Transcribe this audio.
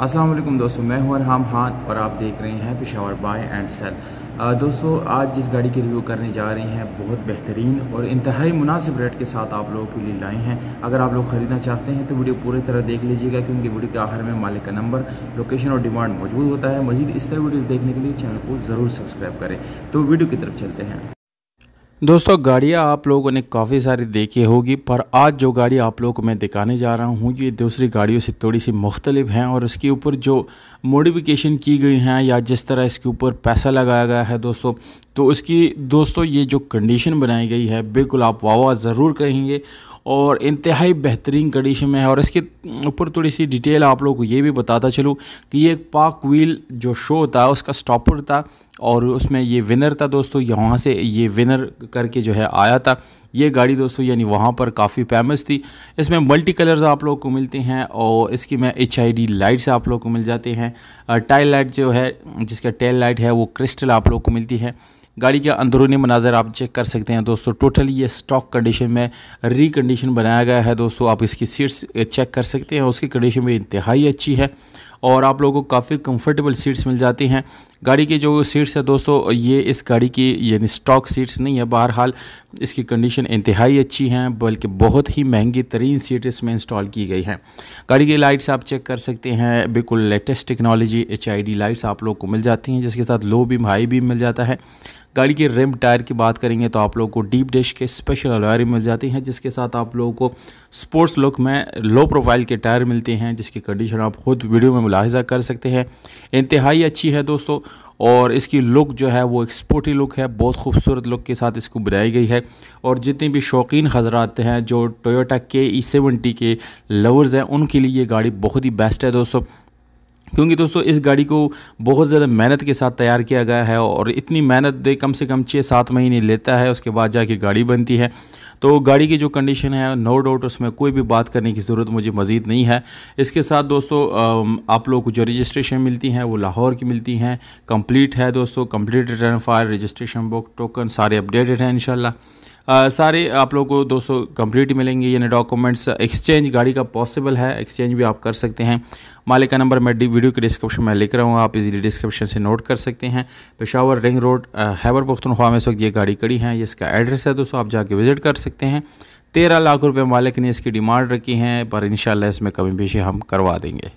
असलम दोस्तों मैं हूं अरहाम खान और आप देख रहे हैं पिशावर बाय एंड सेल दोस्तों आज जिस गाड़ी की रिव्यू करने जा रहे हैं बहुत बेहतरीन और इंतहाई मुनासिब रेट के साथ आप लोगों के लिए लाए हैं अगर आप लोग ख़रीदना चाहते हैं तो वीडियो पूरी तरह देख लीजिएगा क्योंकि वीडियो के आखिर में मालिक का नंबर लोकेशन और डिमांड मौजूद होता है मजीद इस तरह वीडियोज़ देखने के लिए चैनल को ज़रूर सब्सक्राइब करें तो वीडियो की तरफ चलते हैं दोस्तों गाड़ियाँ आप लोगों ने काफ़ी सारी देखी होगी पर आज जो गाड़ी आप लोगों को मैं दिखाने जा रहा हूँ ये दूसरी गाड़ियों से थोड़ी सी मुख्तलिफ हैं और इसके ऊपर जो मोडिफिकेशन की गई हैं या जिस तरह इसके ऊपर पैसा लगाया गया है दोस्तों तो उसकी दोस्तों ये जो कंडीशन बनाई गई है बिल्कुल आप वाह वाह ज़रूर कहेंगे और इंतहाई बेहतरीन कंडीशन में है और इसके ऊपर थोड़ी सी डिटेल आप लोगों को ये भी बताता चलूँ कि ये एक पाक व्हील जो शो था उसका स्टॉपर था और उसमें ये विनर था दोस्तों यहाँ से ये विनर करके जो है आया था ये गाड़ी दोस्तों यानी वहाँ पर काफ़ी फेमस थी इसमें मल्टी कलर्स आप लोग को मिलते हैं और इसकी में एच आई लाइट्स आप लोग को मिल जाते हैं टाइल लाइट जो है जिसका टेल लाइट है वो क्रिस्टल आप लोग को मिलती है गाड़ी के अंदरूनी मनाजर आप चेक कर सकते हैं दोस्तों टोटली ये स्टॉक कंडीशन में रिकंडीशन बनाया गया है दोस्तों आप इसकी सीट्स चेक कर सकते हैं उसकी कंडीशन भी इंतहाई अच्छी है और आप लोगों को काफ़ी कंफर्टेबल सीट्स मिल जाती हैं गाड़ी की जो सीट्स है दोस्तों ये इस गाड़ी की यानी स्टॉक सीट्स नहीं है बहरहाल इसकी कंडीशन इंतहाई अच्छी हैं बल्कि बहुत ही महंगी तरीन सीट इसमें इंस्टॉल की गई हैं गाड़ी की लाइट्स आप चेक कर सकते हैं बिल्कुल लेटेस्ट टेक्नोलॉजी एच लाइट्स आप लोग को मिल जाती हैं जिसके साथ लो बीम हाई बीम मिल जाता है गाड़ी के रिम टायर की बात करेंगे तो आप लोगों को डीप डिश के स्पेशल अलॉयरिंग मिल जाती हैं जिसके साथ आप लोगों को स्पोर्ट्स लुक में लो प्रोफाइल के टायर मिलते हैं जिसकी कंडीशन आप खुद वीडियो में मुलाहजा कर सकते हैं इंतहाई अच्छी है दोस्तों और इसकी लुक जो है वो एक स्पोर्टी लुक है बहुत खूबसूरत लुक के साथ इसको बनाई गई है और जितने भी शौकीन हजरात हैं जो टोयोटा e के ई सेवेंटी के लवर्स हैं उनके लिए ये गाड़ी बहुत ही बेस्ट है दोस्तों क्योंकि दोस्तों इस गाड़ी को बहुत ज़्यादा मेहनत के साथ तैयार किया गया है और इतनी मेहनत दे कम से कम छः सात महीने लेता है उसके बाद जाके गाड़ी बनती है तो गाड़ी की जो कंडीशन है नो डाउट उसमें कोई भी बात करने की ज़रूरत मुझे मज़ीद नहीं है इसके साथ दोस्तों आप लोगों को जो रजिस्ट्रेशन मिलती हैं वो लाहौर की मिलती हैं कम्प्लीट है दोस्तों complete return file registration book token सारे अपडेटेड हैं इन आ, सारे आप लोगों को दोस्तों कंप्लीट मिलेंगे यानी डॉक्यूमेंट्स एक्सचेंज गाड़ी का पॉसिबल है एक्सचेंज भी आप कर सकते हैं मालिक का नंबर मैं वीडियो के डिस्क्रिप्शन में लिख रहा हूँ आप इजीली डिस्क्रिप्शन से नोट कर सकते हैं पेशावर रिंग रोड हैबर पख्तनख्वा में इस वक्त ये गाड़ी कड़ी है ये इसका एड्रेस है दोस्तों आप जाके विज़िट कर सकते हैं तेरह लाख रुपये मालिक ने इसकी डिमांड रखी है पर इन इसमें कमी पेशी हम करवा देंगे